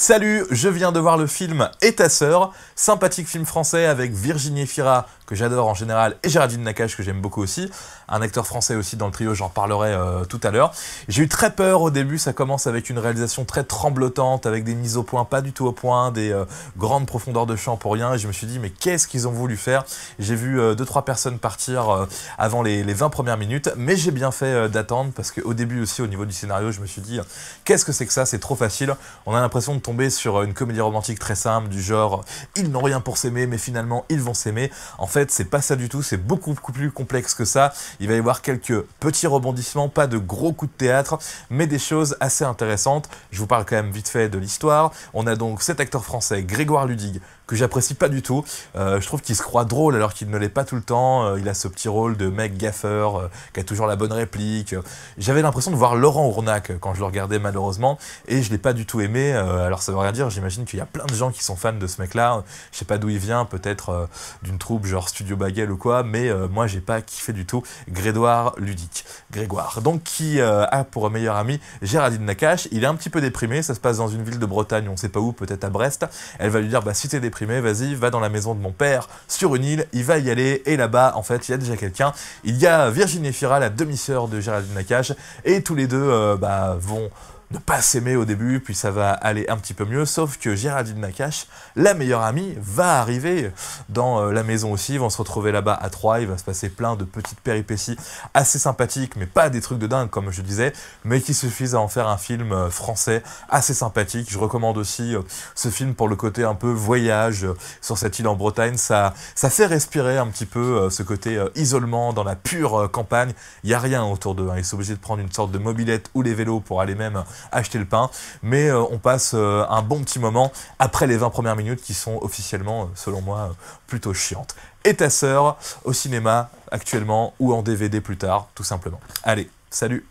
Salut, je viens de voir le film Et ta sœur, sympathique film français avec Virginie Fira, que j'adore en général, et Géraldine Nakache, que j'aime beaucoup aussi. Un acteur français aussi dans le trio, j'en parlerai euh, tout à l'heure. J'ai eu très peur au début, ça commence avec une réalisation très tremblotante, avec des mises au point pas du tout au point, des euh, grandes profondeurs de champ pour rien, et je me suis dit, mais qu'est-ce qu'ils ont voulu faire J'ai vu 2-3 euh, personnes partir avant les, les, 20 premières minutes, mais j'ai bien fait d'attendre, parce qu'au début aussi, au niveau du scénario, je me suis dit, qu'est-ce que c'est que ça C'est trop facile, on a l'impression de sur une comédie romantique très simple du genre ils n'ont rien pour s'aimer mais finalement ils vont s'aimer. En fait, c'est pas ça du tout, c'est beaucoup, beaucoup plus complexe que ça. Il va y avoir quelques petits rebondissements, pas de gros coups de théâtre, mais des choses assez intéressantes. Je vous parle quand même vite fait de l'histoire. On a donc cet acteur français Grégoire Ludig que j'apprécie pas du tout. Euh, je trouve qu'il se croit drôle alors qu'il ne l'est pas tout le temps. Euh, il a ce petit rôle de mec gaffeur euh, qui a toujours la bonne réplique. J'avais l'impression de voir Laurent Ournac quand je le regardais malheureusement et je l'ai pas du tout aimé. alors ça veut rien dire, j'imagine qu'il y a plein de gens qui sont fans de ce mec-là. Je sais pas d'où il vient, peut-être d'une troupe genre Studio baguette ou quoi, mais moi j'ai pas kiffé du tout Grégoire ludique Grégoire, donc qui a pour meilleur ami Géraldine Nakache. Il est un petit peu déprimé, ça se passe dans une ville de Bretagne, on sait pas où, peut-être à Brest. Elle va lui dire bah si t'es déprimé vas-y, va dans la maison de mon père sur une île, il va y aller, et là-bas, en fait, il y a déjà quelqu'un. Il y a Virginie Fira, la demi-sœur de Géraldine Nakash et tous les deux euh, bah, vont ne pas s'aimer au début, puis ça va aller un petit peu mieux, sauf que Géraldine Nakache, la meilleure amie, va arriver dans euh, la maison aussi, ils vont se retrouver là-bas à Troyes, il va se passer plein de petites péripéties assez sympathiques, mais pas des trucs de dingue comme je disais, mais qui suffisent à en faire un film euh, français assez sympathique. Je recommande aussi euh, ce film pour le côté un peu voyage sur cette île en Bretagne, ça, ça fait respirer un petit peu ce côté isolement dans la pure campagne, il n'y a rien autour d'eux, hein. ils sont obligés de prendre une sorte de mobilette ou les vélos pour aller même acheter le pain. Mais euh, on passe euh, un bon petit moment après les 20 premières minutes qui sont officiellement, euh, selon moi, plutôt chiantes. Et ta sœur au cinéma actuellement ou en DVD plus tard, tout simplement. Allez, salut